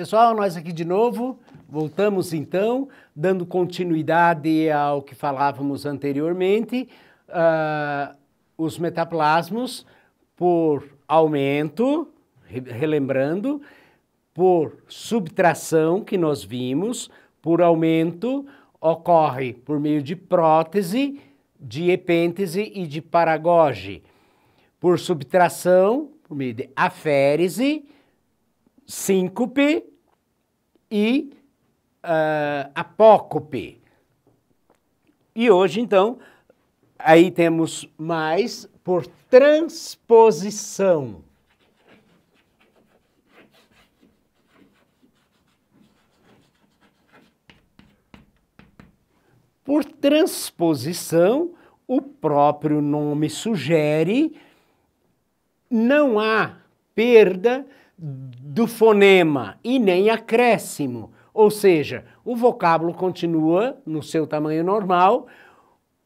Pessoal, nós aqui de novo, voltamos então, dando continuidade ao que falávamos anteriormente, uh, os metaplasmos por aumento, relembrando, por subtração que nós vimos, por aumento ocorre por meio de prótese, de epêntese e de paragoge. Por subtração, por meio de aférese, síncope, e uh, ah, apócope. E hoje, então, aí temos mais por transposição. Por transposição, o próprio nome sugere, não há perda do fonema e nem acréscimo. Ou seja, o vocábulo continua no seu tamanho normal,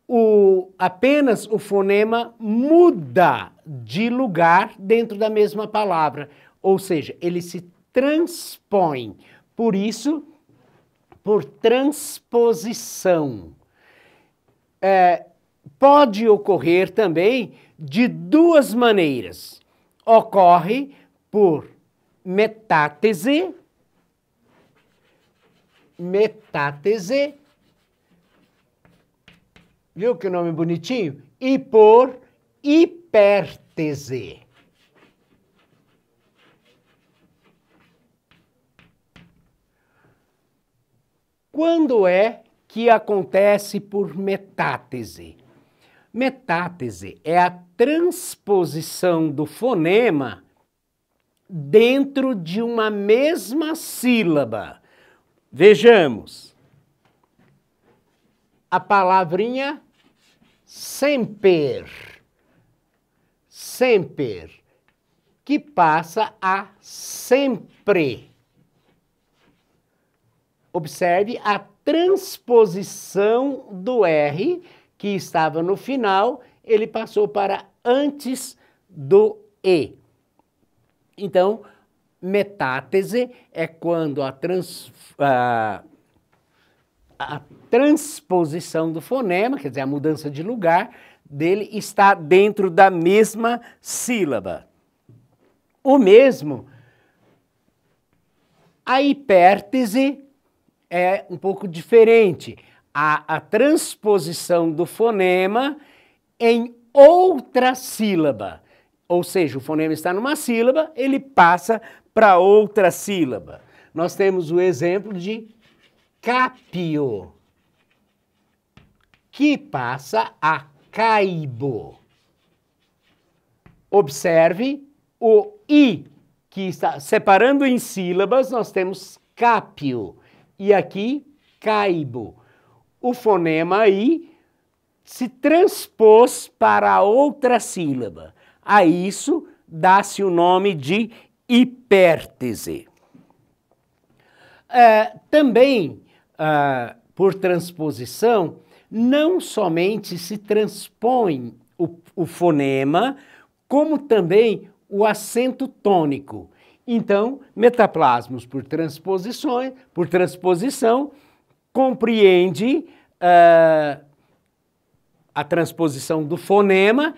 o, apenas o fonema muda de lugar dentro da mesma palavra. Ou seja, ele se transpõe. Por isso, por transposição. É, pode ocorrer também de duas maneiras. Ocorre por metátese, metátese, viu que nome bonitinho? E por hipértese. Quando é que acontece por metátese? Metátese é a transposição do fonema dentro de uma mesma sílaba. Vejamos. A palavrinha sempre. Sempre. Que passa a sempre. Observe a transposição do R, que estava no final, ele passou para antes do E. Então, metátese é quando a, trans, a, a transposição do fonema, quer dizer, a mudança de lugar dele, está dentro da mesma sílaba. O mesmo, a hipértese é um pouco diferente. A, a transposição do fonema em outra sílaba ou seja, o fonema está numa sílaba, ele passa para outra sílaba. Nós temos o exemplo de capio, que passa a caibo. Observe o i, que está separando em sílabas, nós temos capio. E aqui, caibo. O fonema i se transpôs para a outra sílaba. A isso dá-se o nome de hipértese. É, também, uh, por transposição, não somente se transpõe o, o fonema, como também o acento tônico. Então, metaplasmos por transposições, por transposição, compreende uh, a transposição do fonema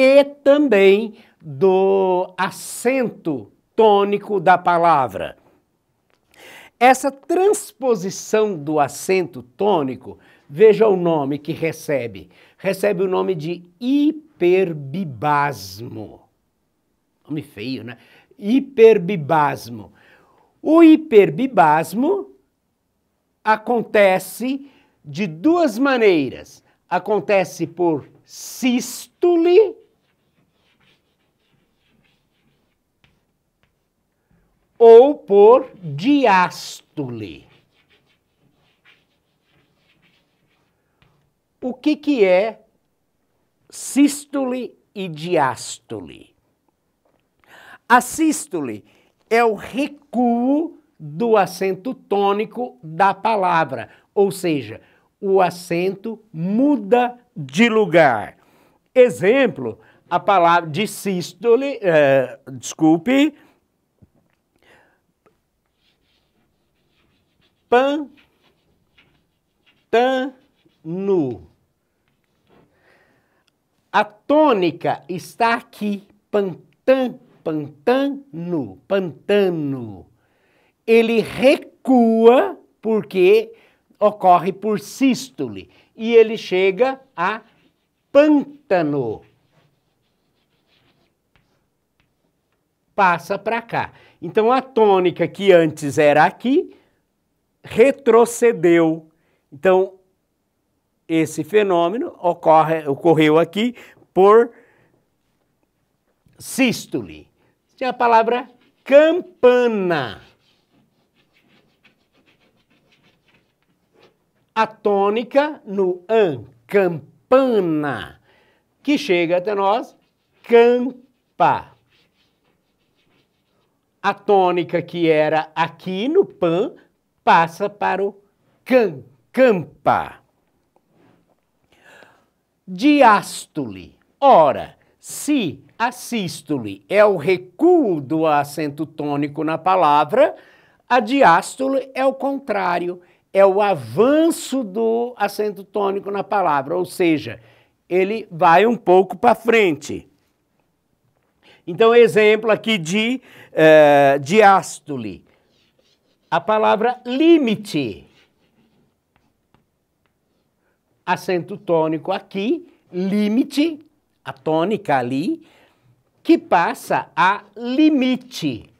e também do acento tônico da palavra. Essa transposição do acento tônico, veja o nome que recebe. Recebe o nome de hiperbibasmo. Nome feio, né? Hiperbibasmo. O hiperbibasmo acontece de duas maneiras. Acontece por sístole ou por diástole. O que, que é sístole e diástole? A sístole é o recuo do acento tônico da palavra, ou seja, o acento muda de lugar. Exemplo, a palavra de sístole, uh, desculpe, pantano. A tônica está aqui, pantan, pantano, pantano. Ele recua porque ocorre por sístole e ele chega a pântano. Passa para cá. Então a tônica que antes era aqui retrocedeu. Então, esse fenômeno ocorre, ocorreu aqui por sístole. tinha a palavra campana. A tônica no an, campana, que chega até nós, campa. A tônica que era aqui no pan passa para o can, campa. Diástole. Ora, se a sístole é o recuo do acento tônico na palavra, a diástole é o contrário, é o avanço do acento tônico na palavra, ou seja, ele vai um pouco para frente. Então, exemplo aqui de uh, diástole a palavra limite. Acento tônico aqui, limite, a tônica ali, que passa a limite.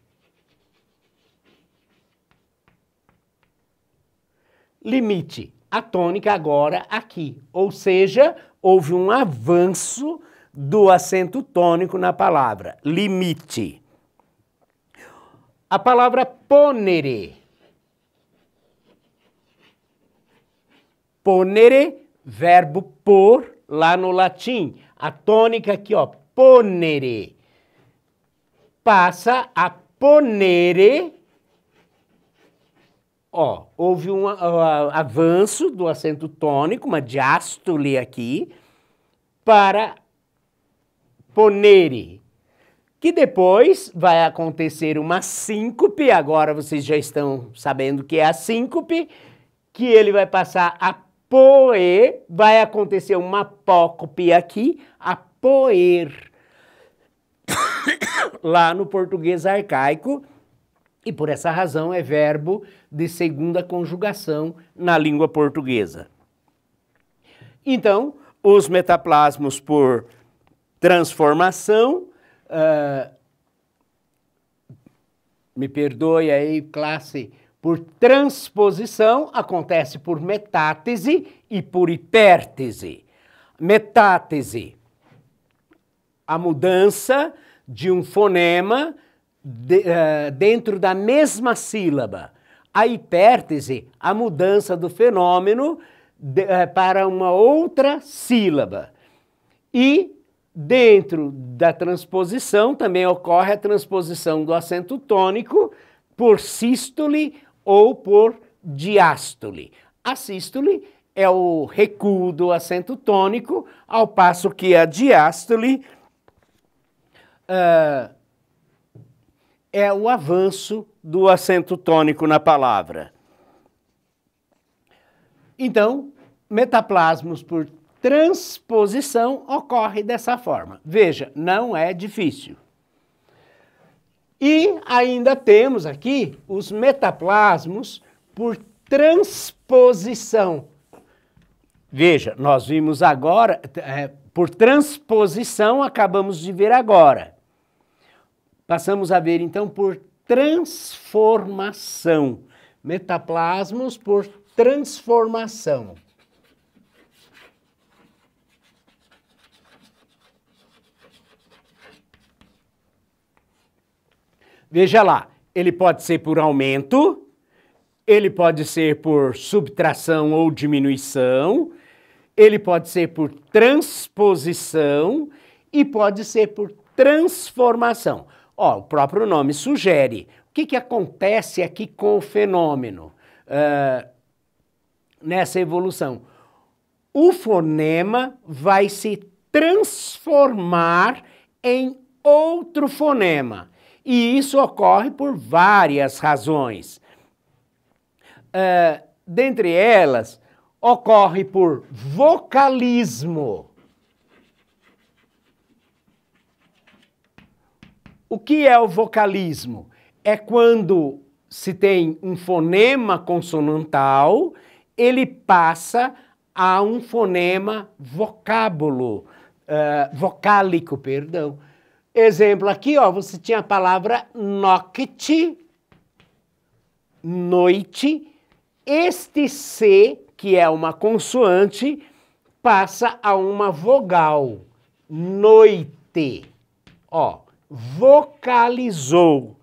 Limite, a tônica agora aqui, ou seja, houve um avanço do acento tônico na palavra, limite. A palavra ponere ponere, verbo por, lá no latim. A tônica aqui, ó, ponere. Passa a ponere. Ó, houve um uh, avanço do acento tônico, uma diástole aqui, para ponere, que depois vai acontecer uma síncope, agora vocês já estão sabendo que é a síncope, que ele vai passar a poer, vai acontecer uma apócope aqui, a poer, lá no português arcaico, e por essa razão é verbo de segunda conjugação na língua portuguesa. Então, os metaplasmos por transformação, uh, me perdoe aí, classe por transposição, acontece por metátese e por hipértese. Metátese, a mudança de um fonema de, uh, dentro da mesma sílaba. A hipértese, a mudança do fenômeno de, uh, para uma outra sílaba. E dentro da transposição também ocorre a transposição do acento tônico por sístole ou por diástole. A sístole é o recuo do acento tônico, ao passo que a diástole uh, é o avanço do acento tônico na palavra. Então, metaplasmos por transposição ocorre dessa forma. Veja, não é difícil. E ainda temos aqui os metaplasmos por transposição. Veja, nós vimos agora, é, por transposição, acabamos de ver agora. Passamos a ver então por transformação. Metaplasmos por transformação. Veja lá, ele pode ser por aumento, ele pode ser por subtração ou diminuição, ele pode ser por transposição e pode ser por transformação. Ó, o próprio nome sugere. O que, que acontece aqui com o fenômeno uh, nessa evolução? O fonema vai se transformar em outro fonema. E isso ocorre por várias razões. Uh, dentre elas, ocorre por vocalismo. O que é o vocalismo? É quando se tem um fonema consonantal, ele passa a um fonema vocábulo, uh, vocálico, perdão Exemplo aqui, ó, você tinha a palavra nocte, noite. Este C, que é uma consoante, passa a uma vogal. Noite. Ó, vocalizou.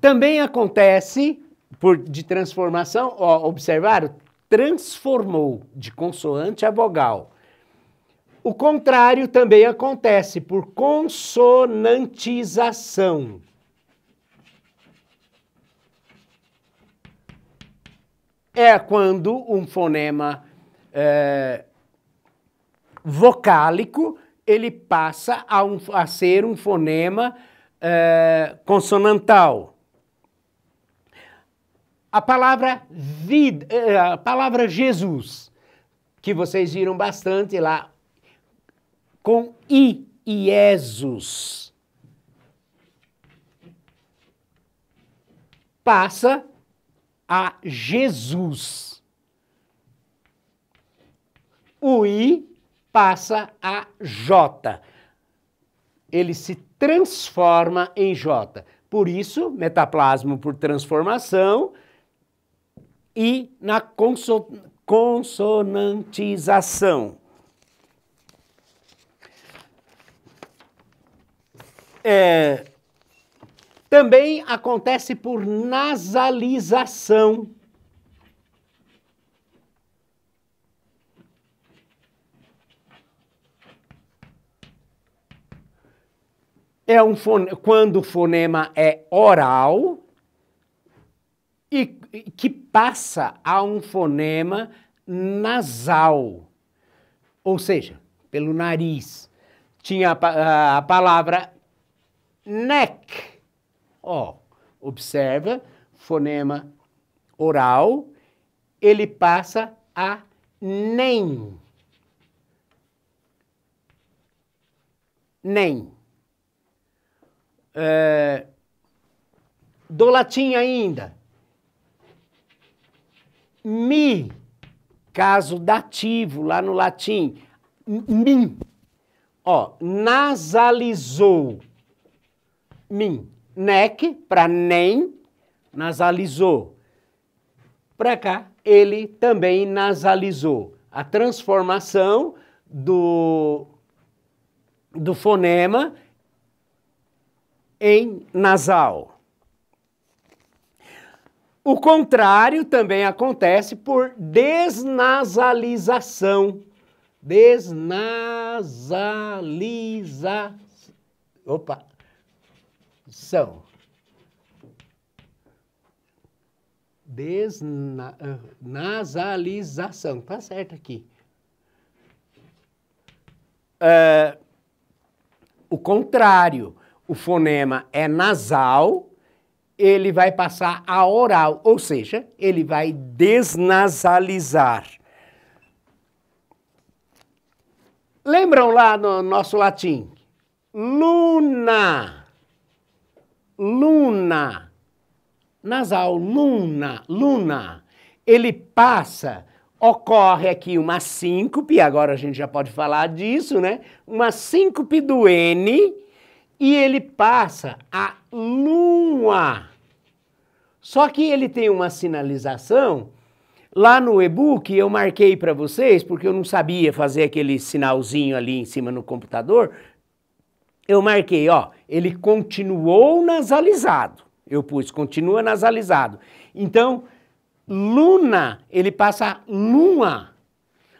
Também acontece por, de transformação, ó, observaram? Transformou de consoante a vogal. O contrário também acontece por consonantização. É quando um fonema é, vocálico ele passa a, um, a ser um fonema é, consonantal. A palavra vid, é, a palavra Jesus, que vocês viram bastante lá com I, Iesus. Passa a Jesus. O I passa a J. Ele se transforma em J. Por isso, metaplasmo por transformação e na consonantização. É, também acontece por nasalização. É um fone... quando o fonema é oral e que passa a um fonema nasal, ou seja, pelo nariz. Tinha a, a, a palavra neck. Ó, observa, fonema oral, ele passa a nem. Nem. É, do latim ainda. Mi, caso dativo lá no latim. mi, Ó, nasalizou mim Neck, para nem, nasalizou. Para cá, ele também nasalizou. A transformação do, do fonema em nasal. O contrário também acontece por desnasalização. Desnasalização. Opa, são desnasalização. Tá certo aqui. É, o contrário, o fonema é nasal, ele vai passar a oral, ou seja, ele vai desnasalizar. Lembram lá no nosso latim? Luna luna nasal, luna, luna. Ele passa, ocorre aqui uma síncope, agora a gente já pode falar disso, né? Uma síncope do N e ele passa a lua. Só que ele tem uma sinalização. Lá no e-book eu marquei para vocês, porque eu não sabia fazer aquele sinalzinho ali em cima no computador, eu marquei, ó, ele continuou nasalizado. Eu pus, continua nasalizado. Então, luna, ele passa lua.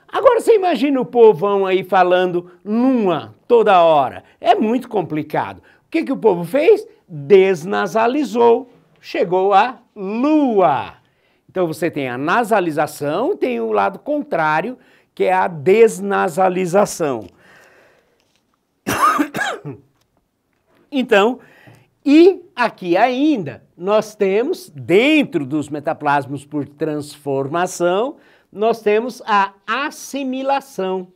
Agora você imagina o povão aí falando lua toda hora. É muito complicado. O que, que o povo fez? Desnasalizou. Chegou a lua. Então você tem a nasalização, tem o lado contrário, que é a desnasalização. Então, e aqui ainda, nós temos, dentro dos metaplasmos por transformação, nós temos a assimilação.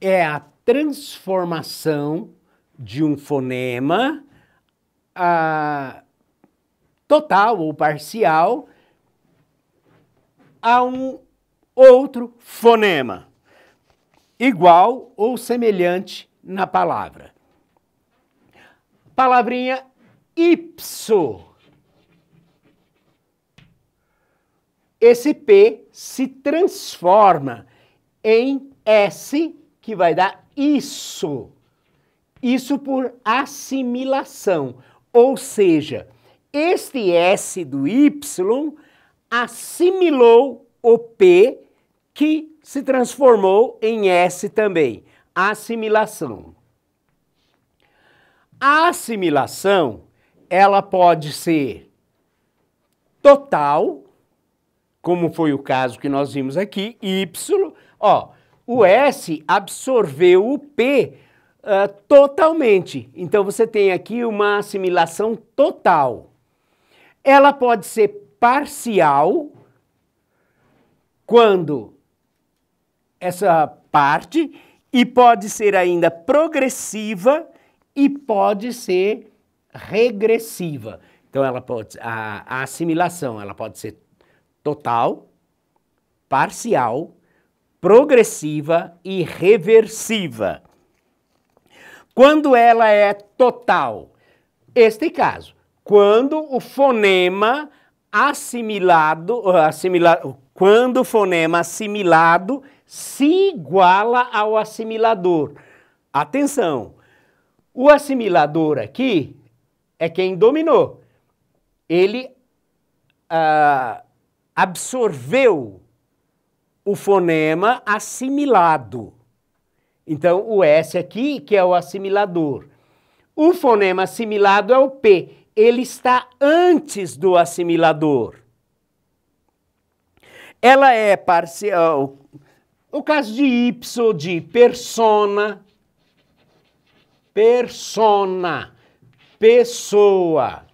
É a transformação de um fonema a, ah, total ou parcial a um outro fonema, igual ou semelhante na palavra. Palavrinha ipso. Esse P se transforma em S, que vai dar isso. Isso por assimilação. Ou seja, este S do Y assimilou o P que se transformou em S também. Assimilação. A assimilação, ela pode ser total, como foi o caso que nós vimos aqui, Y. Ó, o S absorveu o P uh, totalmente. Então você tem aqui uma assimilação total. Ela pode ser parcial quando essa parte e pode ser ainda progressiva e pode ser regressiva. Então ela pode a, a assimilação, ela pode ser total, parcial, progressiva e reversiva. Quando ela é total, este caso, quando o fonema assimilado, assimilado, quando o fonema assimilado se iguala ao assimilador. Atenção, o assimilador aqui é quem dominou. Ele ah, absorveu o fonema assimilado. Então, o S aqui, que é o assimilador. O fonema assimilado é o P ele está antes do assimilador. Ela é parcial. O caso de Y, de persona, persona, pessoa.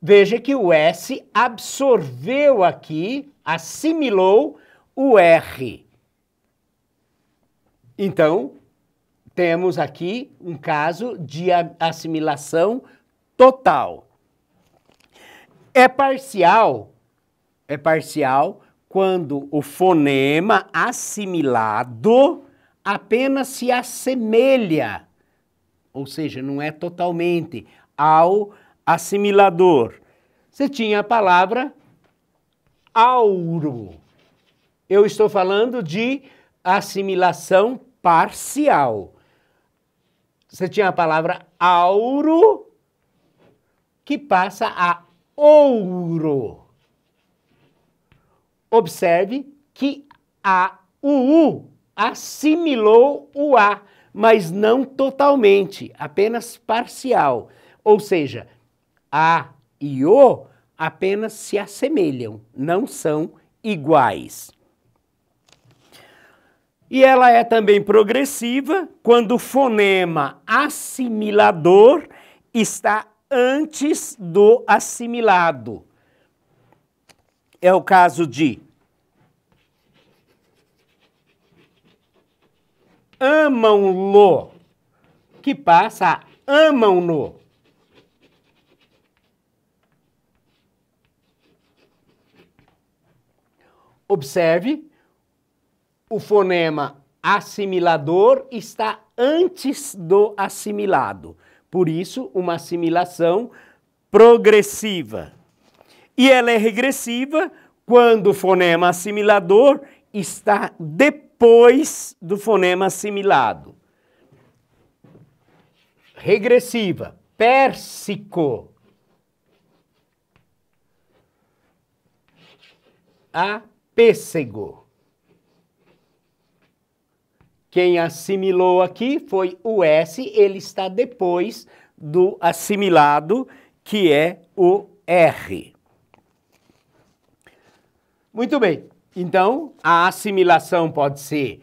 Veja que o S absorveu aqui, assimilou o R. Então, temos aqui um caso de assimilação total. É parcial, é parcial quando o fonema assimilado apenas se assemelha, ou seja, não é totalmente, ao assimilador. Você tinha a palavra auro. Eu estou falando de assimilação parcial. Você tinha a palavra auro, que passa a ouro. Observe que a UU assimilou o A, mas não totalmente, apenas parcial. Ou seja, A e O apenas se assemelham, não são iguais. E ela é também progressiva quando o fonema assimilador está antes do assimilado. É o caso de amam-lo, que passa amam-no. Observe o fonema assimilador está antes do assimilado. Por isso, uma assimilação progressiva. E ela é regressiva quando o fonema assimilador está depois do fonema assimilado. Regressiva. Pérsico. A pêssego. Quem assimilou aqui foi o S, ele está depois do assimilado, que é o R. Muito bem, então a assimilação pode ser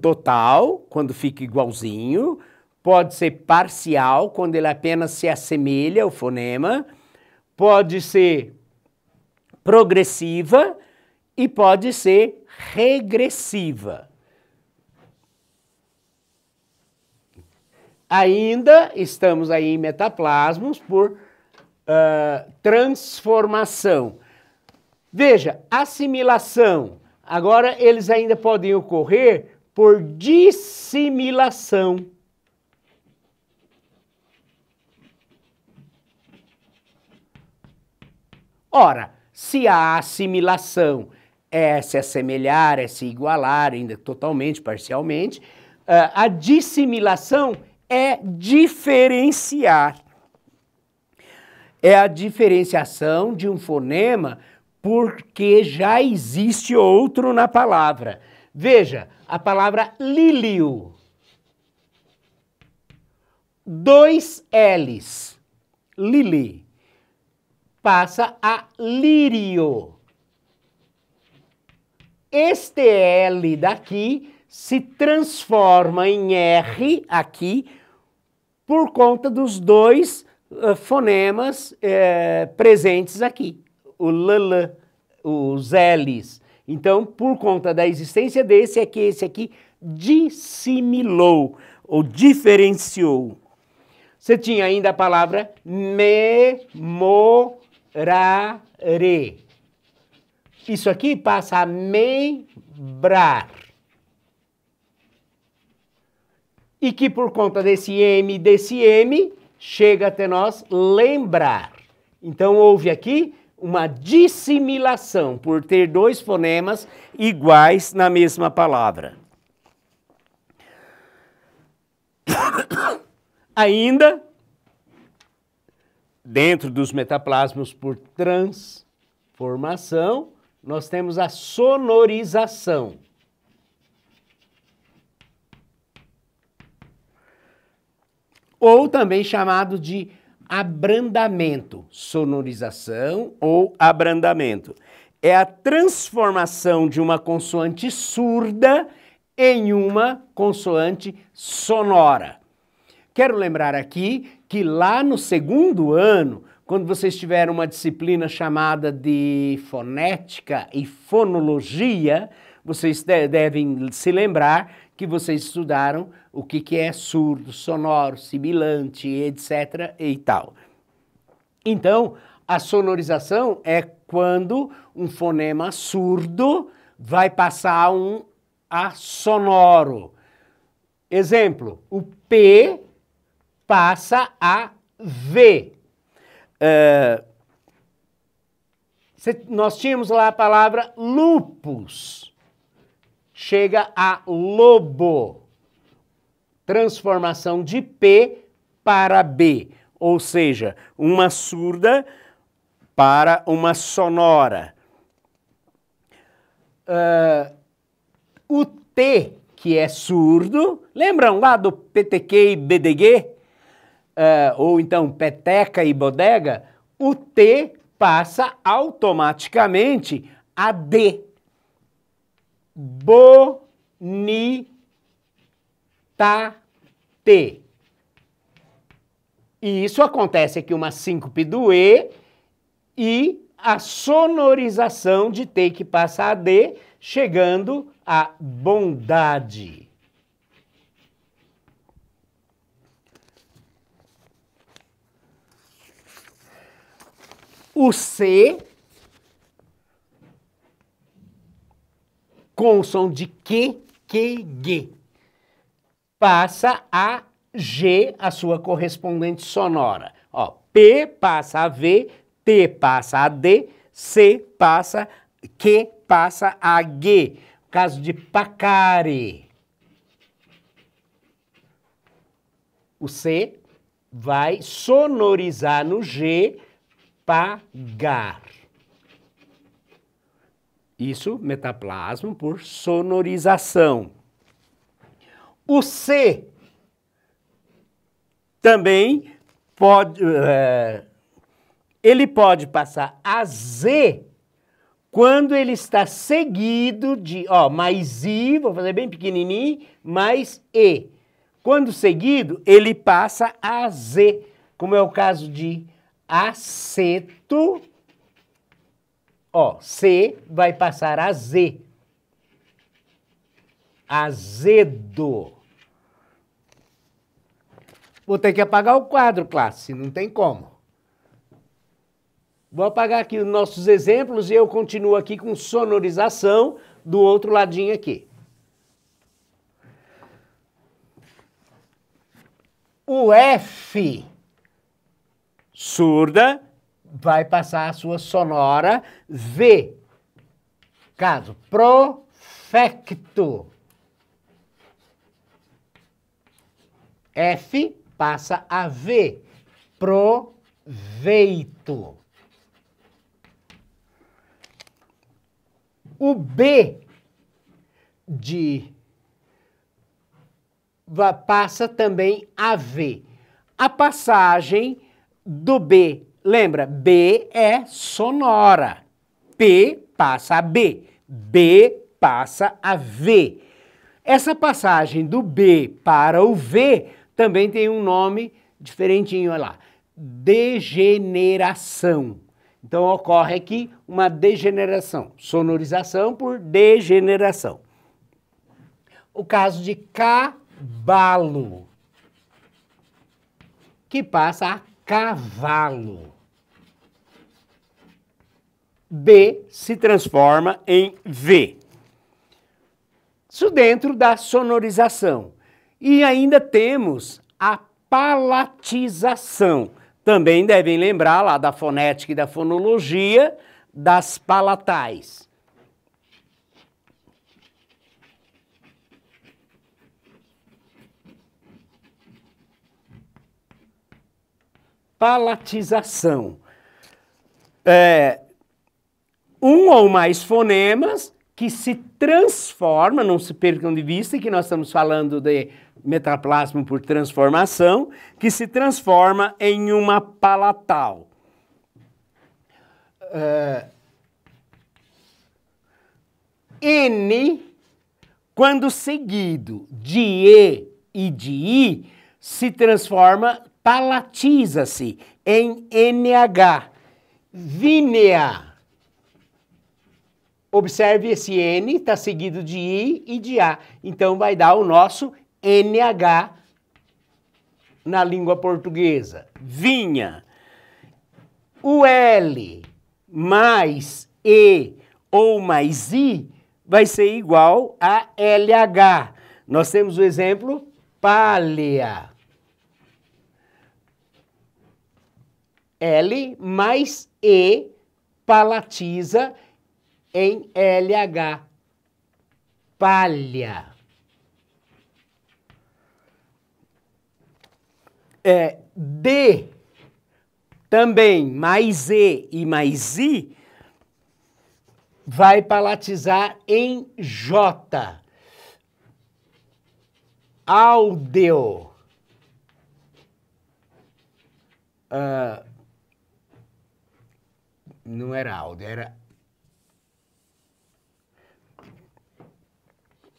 total, quando fica igualzinho, pode ser parcial, quando ele apenas se assemelha ao fonema, pode ser progressiva e pode ser regressiva. ainda estamos aí em metaplasmos por uh, transformação. Veja, assimilação. Agora eles ainda podem ocorrer por dissimilação. Ora, se a assimilação é se assemelhar, é se igualar, ainda totalmente, parcialmente, ah, a dissimilação é diferenciar. É a diferenciação de um fonema porque já existe outro na palavra. Veja, a palavra lílio. Dois L's. Lili. Passa a lírio. Este L daqui se transforma em R aqui por conta dos dois uh, fonemas presentes aqui, o ll, os L's. Então, por conta da existência desse, é que esse aqui dissimilou ou diferenciou. Você tinha ainda a palavra memorare. Isso aqui passa a membrar. e que por conta desse M, desse M, chega até nós lembrar. Então houve aqui uma dissimilação por ter dois fonemas iguais na mesma palavra. Ainda dentro dos metaplasmos por transformação, nós temos a sonorização. ou também chamado de abrandamento, sonorização ou abrandamento. É a transformação de uma consoante surda em uma consoante sonora. Quero lembrar aqui que lá no segundo ano, quando vocês tiveram uma disciplina chamada de fonética e fonologia, vocês devem se lembrar que vocês estudaram o que, que é surdo, sonoro, sibilante, etc. e tal. Então, a sonorização é quando um fonema surdo vai passar a um a sonoro. Exemplo, o P passa a V. Uh, cê, nós tínhamos lá a palavra lupus chega a lobo. Transformação de P para B, ou seja, uma surda para uma sonora. Uh, o T, que é surdo, lembram lá do PTQ e BDG? Uh, ah, ou então peteca e bodega? O T passa automaticamente a D bonitate. E isso acontece aqui uma síncope do E e a sonorização de T que passa a D, chegando à bondade. O C com o som de que, que, g. Passa a G, a sua correspondente sonora. Ó, P passa a V, T passa a D, C passa, Q passa a G. No caso de pacare. O C vai sonorizar no G, pagar. Isso, metaplasma por sonorização. O C também pode. É, ele pode passar a Z quando ele está seguido de, ó, mais I, vou fazer bem pequenininho, mais E. Quando seguido, ele passa a Z, como é o caso de aceto Ó, C vai passar a Z. Azedo. Vou ter que apagar o quadro, classe, não tem como. Vou apagar aqui os nossos exemplos e eu continuo aqui com sonorização do outro ladinho aqui. O F surda vai passar a sua sonora V. Caso, profecto. F passa a V. Proveito. O B de passa também a V. A passagem do B Lembra, B é sonora. P passa a B. B passa a V. Essa passagem do B para o V também tem um nome diferentinho, olha lá. Degeneração. Então ocorre aqui uma degeneração, sonorização por degeneração. O caso de cabalo, que passa a cavalo. B se transforma em V. Isso dentro da sonorização. E ainda temos a palatização. Também devem lembrar lá da fonética e da fonologia das palatais. palatização. É, um ou mais fonemas que se transforma, não se percam de vista que nós estamos falando de metaplasma por transformação, que se transforma em uma palatal. É, N, quando seguido de E e de I, se transforma palatiza-se em NH. Vínea. Observe esse N, está seguido de I e de A. Então vai dar o nosso NH na língua portuguesa. Vinha. O L mais E ou mais I vai ser igual a LH. Nós temos o exemplo palha. L mais E palatiza em LH. Palha. É, D também mais E e mais I vai palatizar em J. Áudio. Uh, ah, não era áudio, era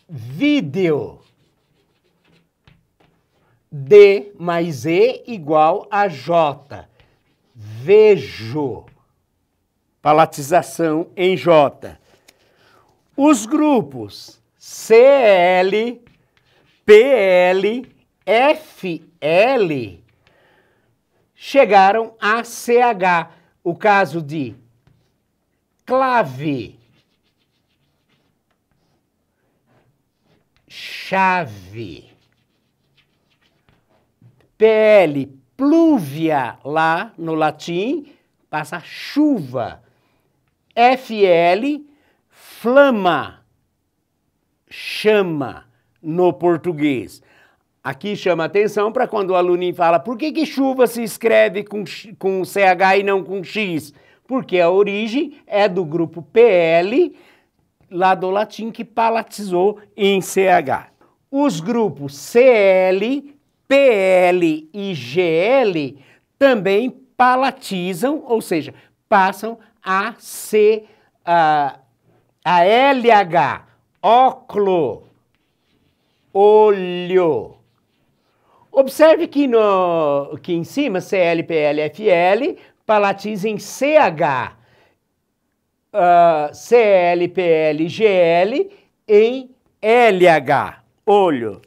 vídeo. D mais E igual a J. Vejo. Palatização em J. Os grupos CL, PL, FL chegaram a CH o caso de clave, chave, PL, pluvia lá no latim, passa chuva, FL, flama, chama no português. Aqui chama atenção para quando o aluno fala por que, que chuva se escreve com, com CH e não com X? Porque a origem é do grupo PL, lá do latim, que palatizou em CH. Os grupos CL, PL e GL também palatizam, ou seja, passam a C, a, a LH, óculo, olho. Observe que, no, que em cima, CLPLFL, palatiza em CH, uh, ah, CLPLGL em LH, olho.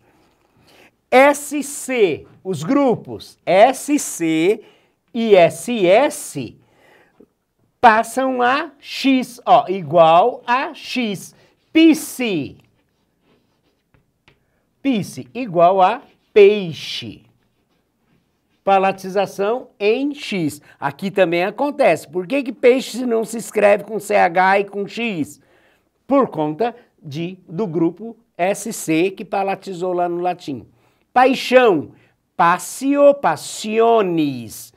SC, os grupos SC e SS passam a X, ó, igual a X. PC. PC igual a peixe. Palatização em X. Aqui também acontece. Por que, que peixe não se escreve com CH e com X? Por conta de, do grupo SC que palatizou lá no latim. Paixão. Passio, passionis.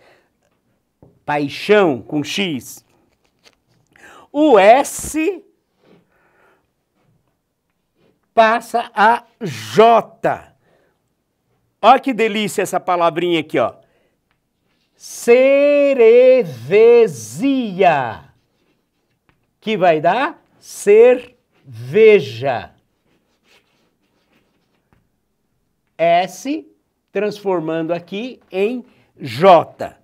Paixão com X. O S passa a J Olha que delícia essa palavrinha aqui, ó. Cerevesia. Que vai dar cerveja. S transformando aqui em J.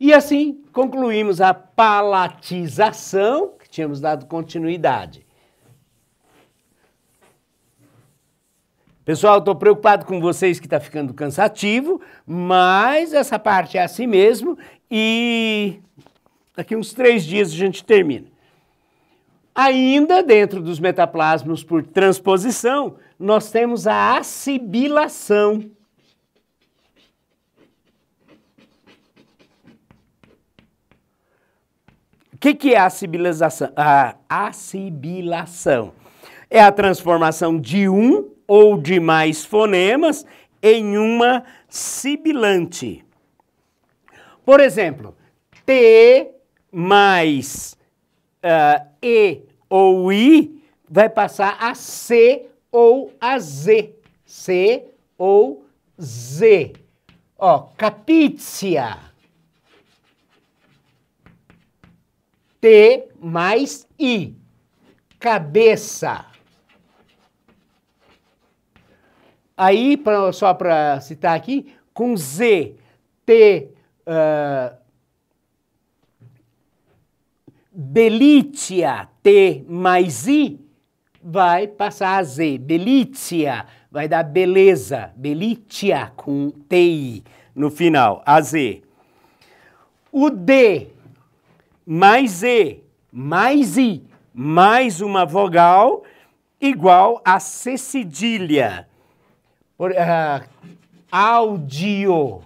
E assim concluímos a palatização, que tínhamos dado continuidade. Pessoal, estou preocupado com vocês que está ficando cansativo, mas essa parte é assim mesmo e daqui uns três dias a gente termina. Ainda dentro dos metaplasmos por transposição, nós temos a assibilação. O que, que é a assibilação? A assibilação é a transformação de um ou de mais fonemas em uma sibilante. Por exemplo, T mais uh, E ou I vai passar a C ou a Z. C ou Z. Ó, capícia. T mais I. Cabeça. Aí, pra, só para citar aqui, com Z, T, uh, T mais I, vai passar a Z. Belitia, vai dar beleza. Belitia, com TI no final, a Z. O D, mais E, mais I, mais uma vogal, igual a C cedilha por, uh, áudio.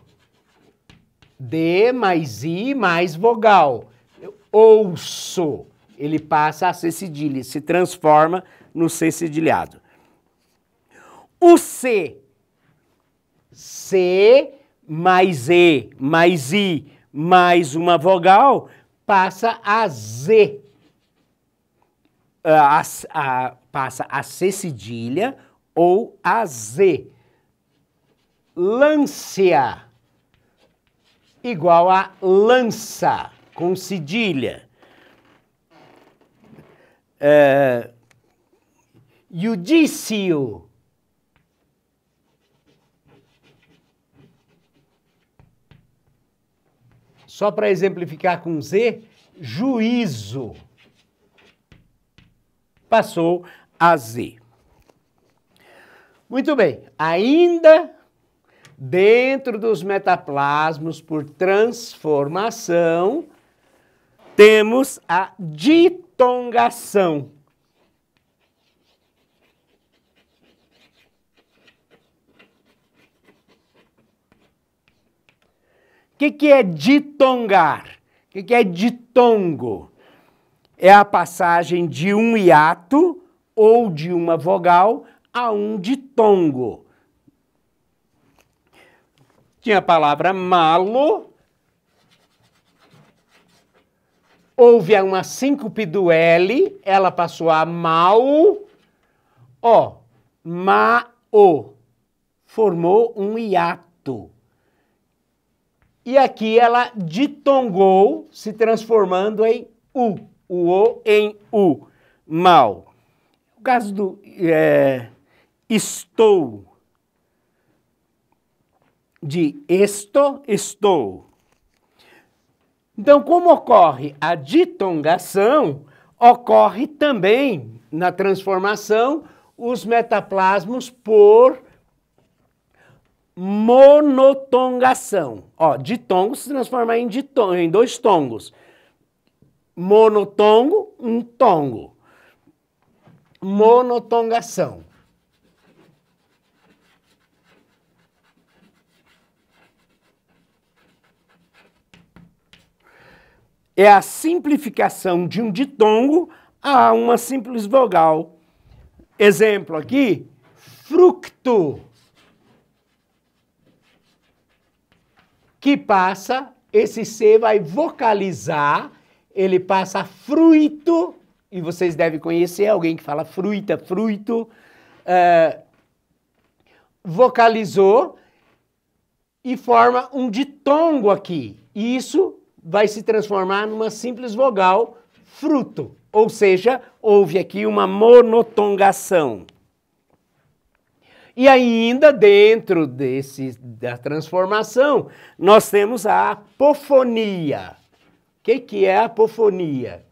D mais I mais vogal. Eu ouço. Ele passa a ser cedilha, se transforma no C cedilhado. O C. C mais E mais I mais uma vogal passa a Z. A, ah, a, a, passa a C cedilha ou a Z lância igual a lança, com cedilha. É, judício. Só para exemplificar com Z, juízo. Passou a Z. Muito bem, ainda dentro dos metaplasmos por transformação, temos a ditongação. O que, que é ditongar? O que, que é ditongo? É a passagem de um hiato ou de uma vogal a um ditongo tinha a palavra malo, houve uma síncope do L, ela passou a mal, ó, ma-o. formou um hiato. E aqui ela ditongou, se transformando em U, o O em U, mal. O caso do é, estou, de esto, estou. Então, como ocorre a ditongação, ocorre também na transformação os metaplasmos por monotongação. Ó, ditongo se transforma em, ditongo, em dois tongos. Monotongo, um tongo. Monotongação. é a simplificação de um ditongo a uma simples vogal. Exemplo aqui, fructo, que passa, esse C vai vocalizar, ele passa fruito, e vocês devem conhecer alguém que fala fruita, fruito, é, vocalizou e forma um ditongo aqui. Isso vai se transformar numa simples vogal fruto, ou seja, houve aqui uma monotongação. E ainda dentro desse, da transformação, nós temos a apofonia. O que, que é a apofonia?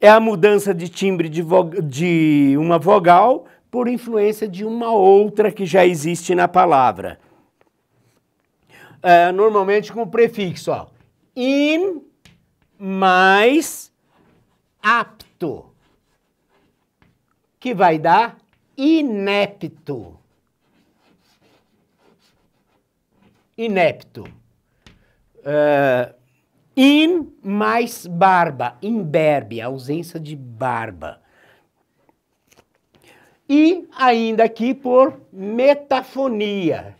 É a mudança de timbre de, de uma vogal por influência de uma outra que já existe na palavra. É, normalmente com o prefixo, ó in mais apto, que vai dar inepto. Inepto. Uh, in mais barba, imberbe, ausência de barba. E ainda aqui por metafonia,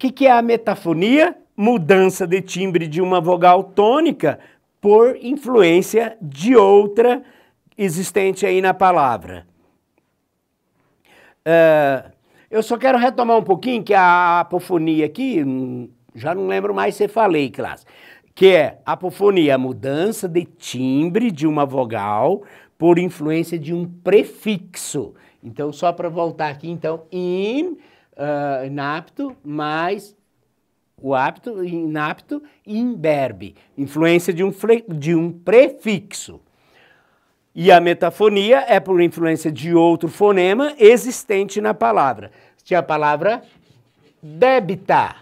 que, que é a metafonia? Mudança de timbre de uma vogal tônica por influência de outra existente aí na palavra. Uh, eu só quero retomar um pouquinho que a apofonia aqui, hum, já não lembro mais se falei, classe, que é a apofonia, a mudança de timbre de uma vogal por influência de um prefixo. Então, só para voltar aqui, então, im uh, inapto mais o apto, inapto imberbe, influência de um, de um prefixo. E a metafonia é por influência de outro fonema existente na palavra. Tinha a palavra débita.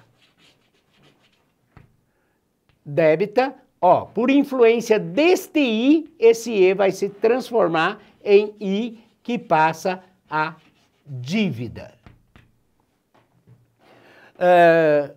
Débita, ó, por influência deste i, esse e vai se transformar em i que passa a dívida. Eh,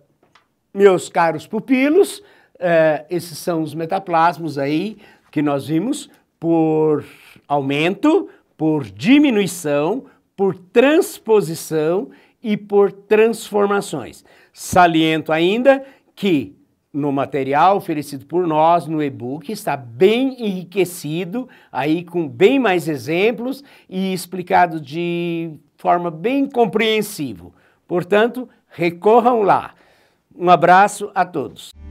meus caros pupilos, uh, esses são os metaplasmos aí que nós vimos por aumento, por diminuição, por transposição e por transformações. Saliento ainda que no material oferecido por nós no e-book está bem enriquecido aí com bem mais exemplos e explicado de forma bem compreensível. Portanto, Recorram lá. Um abraço a todos.